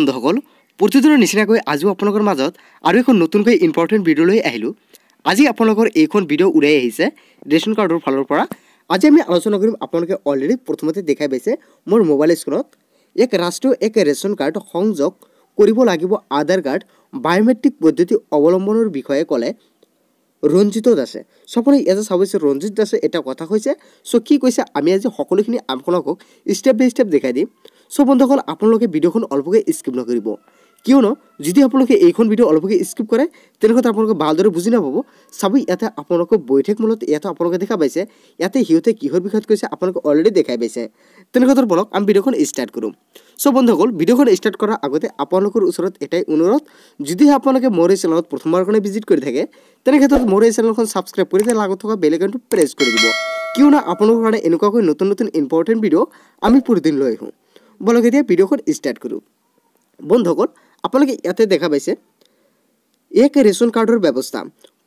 বন্ধুসকল প্ৰতিদিনৰ নিচিনাকৈ আজিও আপোনালোকৰ মাজত আৰু এখন নতুনকৈ ইম্পৰ্টেণ্ট ভিডিঅ' লৈ আহিলোঁ আজি আপোনালোকৰ এইখন ভিডিঅ' ওলাই আহিছে ৰেচন কাৰ্ডৰ ফালৰ পৰা আজি আমি আলোচনা কৰিম আপোনালোকে অলৰেডি প্ৰথমতে দেখাই পাইছে মোৰ মোবাইল স্ক্ৰীণত এক ৰাষ্ট্ৰীয় এক ৰেচন কাৰ্ড সংযোগ কৰিব লাগিব আধাৰ কাৰ্ড বায়'মেট্ৰিক পদ্ধতি অৱলম্বনৰ বিষয়ে ক'লে ৰঞ্জিত দাসে চ' আপুনি এটা চাব বিচাৰিছে ৰঞ্জিত দাসে এটা কথা কৈছে চ' কি কৈছে আমি আজি সকলোখিনি আপোনালোকক ষ্টেপ বাই ষ্টেপ দেখাই দিম চ' বন্ধুসকল আপোনালোকে ভিডিঅ'খন অলপকৈ স্কিপ নকৰিব কিয়নো যদি আপোনালোকে এইখন ভিডিঅ' অলপকৈ স্কিপ কৰে তেনেহ'লে আপোনালোকে ভালদৰে বুজি নাপাব চাব ইয়াতে আপোনালোকৰ বৈঠকমূলত ইয়াতে আপোনালোকে দেখা পাইছে ইয়াতে সিহঁতে কিহৰ বিষয়ত কৈছে আপোনালোকে অলৰেডি দেখাই পাইছে তেনেকুৱা বলক আমি ভিডিঅ'খন ষ্টাৰ্ট কৰোঁ চ' বন্ধুসকল ভিডিঅ'খন ষ্টাৰ্ট কৰাৰ আগতে আপোনালোকৰ ওচৰত এটাই অনুৰোধ যদিহে আপোনালোকে মোৰ এই চেনেলত প্ৰথমবাৰ কাৰণে ভিজিট কৰি থাকে তেনে ক্ষেত্ৰত মোৰ এই চেনেলখন ছাবস্ক্ৰাইব কৰি লগত থকা বেলেগ প্ৰেছ কৰি দিব কিয়নো আপোনালোকৰ কাৰণে এনেকুৱাকৈ নতুন নতুন ইম্পৰ্টেণ্ট ভিডিঅ' আমি প্ৰতিদিন লৈ আহোঁ বলক এতিয়া ভিডিঅ'খন ষ্টাৰ্ট কৰোঁ বন্ধুসকল আপোনালোকে ইয়াতে দেখা পাইছে এক ৰেচন কাৰ্ডৰ ব্যৱস্থা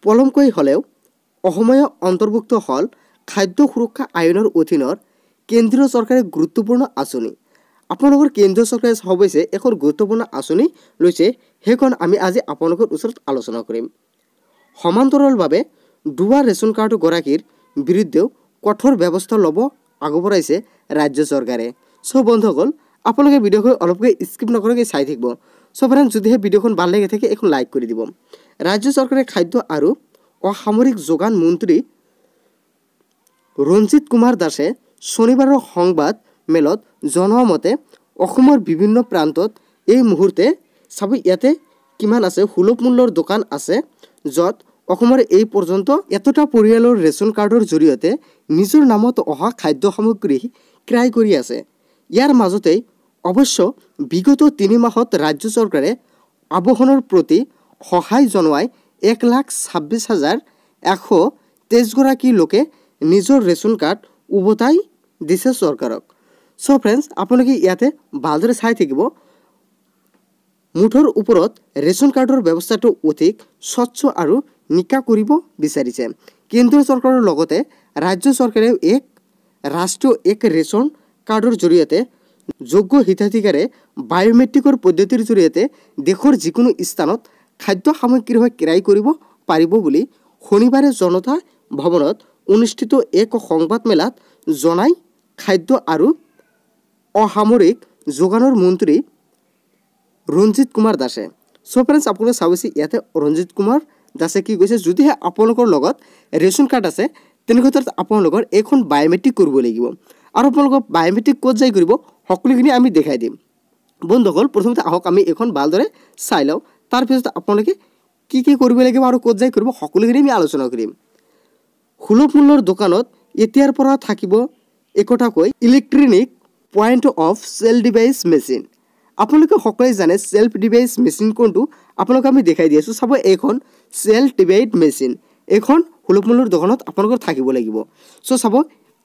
পলমকৈ হ'লেও অসমীয়া অন্তৰ্ভুক্ত হ'ল খাদ্য সুৰক্ষা আইনৰ অধীনৰ কেন্দ্ৰীয় চৰকাৰে গুৰুত্বপূৰ্ণ আঁচনি আপোনালোকৰ কেন্দ্ৰীয় চৰকাৰে অৱশ্যে এখন গুৰুত্বপূৰ্ণ আঁচনি লৈছে সেইখন আমি আজি আপোনালোকৰ ওচৰত আলোচনা কৰিম সমান্তৰলভাৱে দুৱাৰ ৰেচন কাৰ্ডগৰাকীৰ বিৰুদ্ধেও কঠোৰ ব্যৱস্থা ল'ব আগবঢ়াইছে ৰাজ্য চৰকাৰে চ' বন্ধুসকল আপোনালোকে ভিডিঅ'খন অলপকে স্কিপ নকৰাকৈ চাই থাকিব চ' ফ্ৰেণ্ড যদিহে ভিডিঅ'খন ভাল লাগি থাকে এইখন লাইক কৰি দিব ৰাজ্য চৰকাৰে খাদ্য আৰু অসামৰিক যোগান মন্ত্ৰী ৰঞ্জিত কুমাৰ দাসে শনিবাৰৰ সংবাদ মেলত জনোৱা মতে অসমৰ বিভিন্ন প্ৰান্তত এই মুহূৰ্তে চাব ইয়াতে কিমান আছে সুলভ মূল্যৰ দোকান আছে য'ত অসমৰ এই পৰ্যন্ত এটা পৰিয়ালৰ ৰেচন কাৰ্ডৰ জৰিয়তে নিজৰ নামত অহা খাদ্য সামগ্ৰী ক্ৰয় কৰি আছে ইয়াৰ মাজতে অৱশ্য বিগত তিনি মাহত ৰাজ্য চৰকাৰে আৱহনৰ প্ৰতি সহায় জনোৱাই এক লাখ ছাব্বিছ হাজাৰ এশ তেইছগৰাকী লোকে নিজৰ ৰেচন কাৰ্ড উভতাই দিছে চৰকাৰক চ' ফ্ৰেণ্ডছ আপোনালোকে ইয়াতে ভালদৰে চাই থাকিব মুঠৰ ওপৰত ৰেচন কাৰ্ডৰ ব্যৱস্থাটো অধিক স্বচ্ছ আৰু নিকা কৰিব বিচাৰিছে কেন্দ্ৰীয় চৰকাৰৰ লগতে ৰাজ্য চৰকাৰেও এক ৰাষ্ট্ৰীয় এক ৰেচন কাৰ্ডৰ জৰিয়তে যোগ্য হিতাধিকাৰে বায়'মেট্ৰিকৰ পদ্ধতিৰ জৰিয়তে দেশৰ যিকোনো স্থানত খাদ্য সামগ্ৰীৰ হৈ ক্ৰয় কৰিব পাৰিব বুলি শনিবাৰে জনতা ভৱনত অনুষ্ঠিত এক সংবাদ মেলাত জনাই খাদ্য আৰু অসামৰিক যোগানৰ মন্ত্ৰী ৰঞ্জিত কুমাৰ দাসে চ' ফ্ৰেণ্ডছ আপোনালোকে চাবচি ইয়াতে ৰঞ্জিত কুমাৰ দাসে কি কৈছে যদিহে আপোনালোকৰ লগত ৰেচন কাৰ্ড আছে তেনেক্ষেত্ৰত আপোনালোকৰ এইখন বায়'মেট্ৰিক কৰিব লাগিব আৰু আপোনালোকৰ বায়'মেট্ৰিক ক'ত যাই কৰিব সকলোখিনি আমি দেখাই দিম বন্ধুসকল প্ৰথমতে আহক আমি এইখন ভালদৰে চাই লওঁ তাৰপিছত আপোনালোকে কি কি কৰিব লাগিব আৰু ক'ত যাই কৰিব সকলোখিনি আমি আলোচনা কৰিম সুলভ মূল্যৰ দোকানত এতিয়াৰ পৰা থাকিব একোটাকৈ electronic point of sale device machine আপোনালোকে সকলোৱে জানে চেল্ফ ডিভাইচ মেচিন কোনটো আপোনালোকে আমি দেখাই দি আছোঁ চাব এইখন চেল্ফ ডিভাইড মেচিন এইখন সুলভ মূল্যৰ দোকানত আপোনালোকৰ থাকিব লাগিব চ' চাব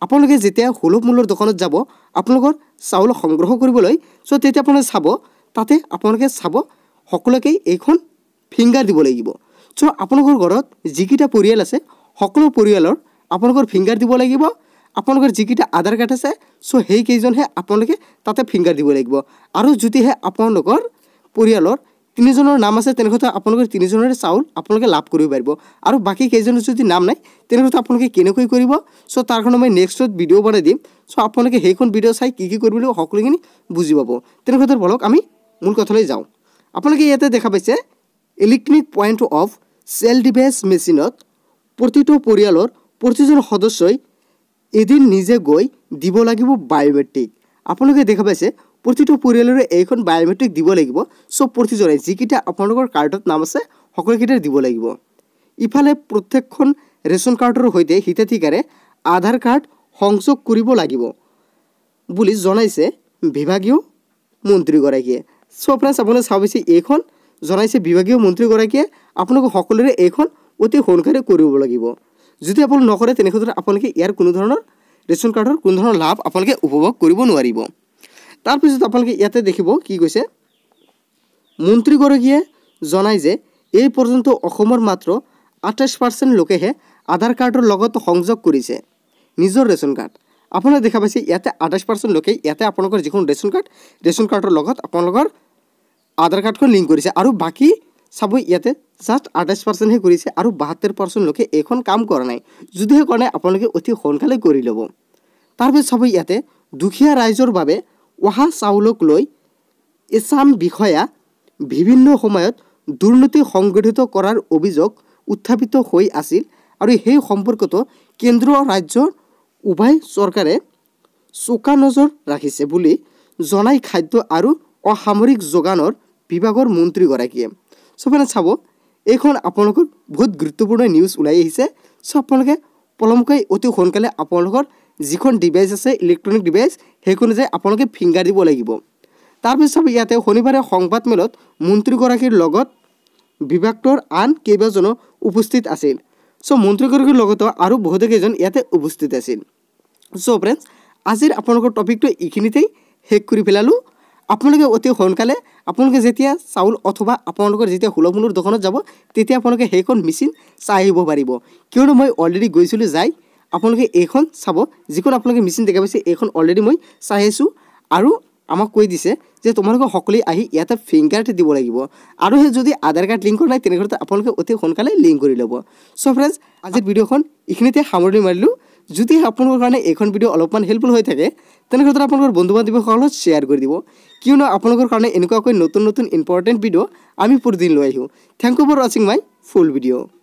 আপোনালোকে যেতিয়া সুলভ মূল্যৰ দোকানত যাব আপোনালোকৰ চাউল সংগ্ৰহ কৰিবলৈ চ' তেতিয়া আপোনালোকে চাব তাতে আপোনালোকে চাব সকলোকে এইখন ফিংগাৰ দিব লাগিব চ' আপোনালোকৰ ঘৰত যিকেইটা পৰিয়াল আছে সকলো পৰিয়ালৰ আপোনালোকৰ ফিংগাৰ দিব লাগিব আপোনালোকৰ যিকেইটা আধাৰ কাৰ্ড আছে চ' সেইকেইজনহে আপোনালোকে তাতে ফিংগাৰ দিব লাগিব আৰু যদিহে আপোনালোকৰ পৰিয়ালৰ তিনিজনৰ নাম আছে তেনেহ'লে আপোনালোকে তিনিজনৰে চাউল আপোনালোকে লাভ কৰিব পাৰিব আৰু বাকী কেইজনৰ যদি নাম নাই তেনেহ'লে আপোনালোকে কেনেকৈ কৰিব চ' তাৰ কাৰণে মই নেক্সটত ভিডিঅ' বনাই দিম চ' আপোনালোকে সেইখন ভিডিঅ' চাই কি কি কৰিব লাগিব সকলোখিনি বুজি পাব তেনেকুৱা বলক আমি মূল কথালৈ যাওঁ আপোনালোকে ইয়াতে দেখা পাইছে electronic point of sale device মেচিনত প্ৰতিটো পৰিয়ালৰ প্ৰতিজন সদস্যই এদিন নিজে গৈ দিব লাগিব বায়'মেট্ৰিক আপোনালোকে দেখা পাইছে প্ৰতিটো পৰিয়ালৰে এইখন বায়'মেট্ৰিক দিব লাগিব চব প্ৰতিজনে যিকেইটা আপোনালোকৰ কাৰ্ডত নাম আছে সকলোকেইটাই দিব লাগিব ইফালে প্ৰত্যেকখন ৰেচন কাৰ্ডৰ সৈতে হিতাধিকাৰে আধাৰ কাৰ্ড সংযোগ কৰিব লাগিব বুলি জনাইছে বিভাগীয় মন্ত্ৰীগৰাকীয়ে চ' ফ্ৰেণ্ডছ আপুনি চাব বিচাৰি এইখন জনাইছে বিভাগীয় মন্ত্ৰীগৰাকীয়ে আপোনালোকে সকলোৰে এইখন অতি সোনকালে কৰিব লাগিব যদি আপুনি নকৰে তেনেক্ষেত্ৰত আপোনালোকে ইয়াৰ কোনো ধৰণৰ ৰেচন কাৰ্ডৰ কোনো ধৰণৰ লাভ আপোনালোকে উপভোগ কৰিব নোৱাৰিব তাৰপিছত আপোনালোকে ইয়াতে দেখিব কি কৈছে মন্ত্ৰীগৰাকীয়ে জনায় যে এই পৰ্যন্ত অসমৰ মাত্ৰ আঠাইছ পাৰ্চেণ্ট লোকেহে আধাৰ কাৰ্ডৰ লগত সংযোগ কৰিছে নিজৰ ৰেচন কাৰ্ড আপোনালোকে দেখা পাইছে ইয়াতে আঠাইছ পাৰ্চেণ্ট লোকে ইয়াতে আপোনালোকৰ যিখন ৰেচন কাৰ্ড ৰেচন কাৰ্ডৰ লগত আপোনালোকৰ আধাৰ কাৰ্ডখন লিংক কৰিছে আৰু বাকী চাব ইয়াতে জাষ্ট আঠাইছ পাৰ্চেণ্টহে কৰিছে আৰু বাহাত্তৰ পাৰ্চেণ্ট লোকে এইখন কাম কৰা নাই যদিহে কৰা নাই আপোনালোকে অতি সোনকালে কৰি ল'ব তাৰপিছত চাব ইয়াতে দুখীয়া ৰাইজৰ বাবে অহা চাউলক লৈ এছাম বিষয়া বিভিন্ন সময়ত দুৰ্নীতি সংঘটিত কৰাৰ অভিযোগ উত্থাপিত হৈ আছিল আৰু সেই সম্পৰ্কতো কেন্দ্ৰ ৰাজ্যৰ উভয় চৰকাৰে চোকা নজৰ ৰাখিছে বুলি জনাই খাদ্য আৰু অসামৰিক যোগানৰ বিভাগৰ মন্ত্ৰীগৰাকীয়ে চবেনে চাব এইখন আপোনালোকৰ বহুত গুৰুত্বপূৰ্ণ নিউজ ওলাই আহিছে চ' আপোনালোকে পলমকৈ অতি সোনকালে আপোনালোকৰ যিখন ডিভাইচ আছে ইলেক্ট্ৰনিক ডিভাইচ সেইখন যে আপোনালোকে ফিংগাৰ দিব লাগিব তাৰপিছত ইয়াতে শনিবাৰে সংবাদমেলত মন্ত্ৰীগৰাকীৰ লগত বিভাগটোৰ আন কেইবাজনো উপস্থিত আছিল চ' মন্ত্ৰীগৰাকীৰ লগতো আৰু বহুতো কেইজন ইয়াতে উপস্থিত আছিল চ' ফ্ৰেণ্ডছ আজিৰ আপোনালোকৰ টপিকটো এইখিনিতেই শেষ কৰি পেলালোঁ আপোনালোকে অতি সোনকালে আপোনালোকে যেতিয়া চাউল অথবা আপোনালোকৰ যেতিয়া হুলমুলৰ দোকানত যাব তেতিয়া আপোনালোকে সেইখন মেচিন চাই আহিব পাৰিব কিয়নো মই অলৰেডি গৈছিলোঁ যায় আপোনালোকে এইখন চাব যিখন আপোনালোকে মেচিন দেখা পাইছে এইখন অলৰেডি মই চাই আছোঁ আৰু আমাক কৈ দিছে যে তোমালোকে সকলোৱে আহি ইয়াতে ফিংগাৰটো দিব লাগিব আৰু সেই যদি আধাৰ কাৰ্ড লিংকৰ নাই তেনেকুৱা আপোনালোকে অতি সোনকালে লিংক কৰি ল'ব চ' ফ্ৰেণ্ডছ আজিৰ ভিডিঅ'খন এইখিনিতে সামৰণি মাৰিলোঁ যদি আপোনালোকৰ কাৰণে এইখন ভিডিঅ' অলপমান হেল্পফুল হৈ থাকে তেনেক্ষেত্ৰত আপোনালোকৰ বন্ধু বান্ধৱীসকলক শ্বেয়াৰ কৰি দিব কিয়নো আপোনালোকৰ কাৰণে এনেকুৱাকৈ নতুন নতুন ইম্পৰ্টেণ্ট ভিডিঅ' আমি প্ৰতিদিন লৈ আহোঁ থেংক ইউ ফৰ ৱাচিং মাই ফুল ভিডিঅ'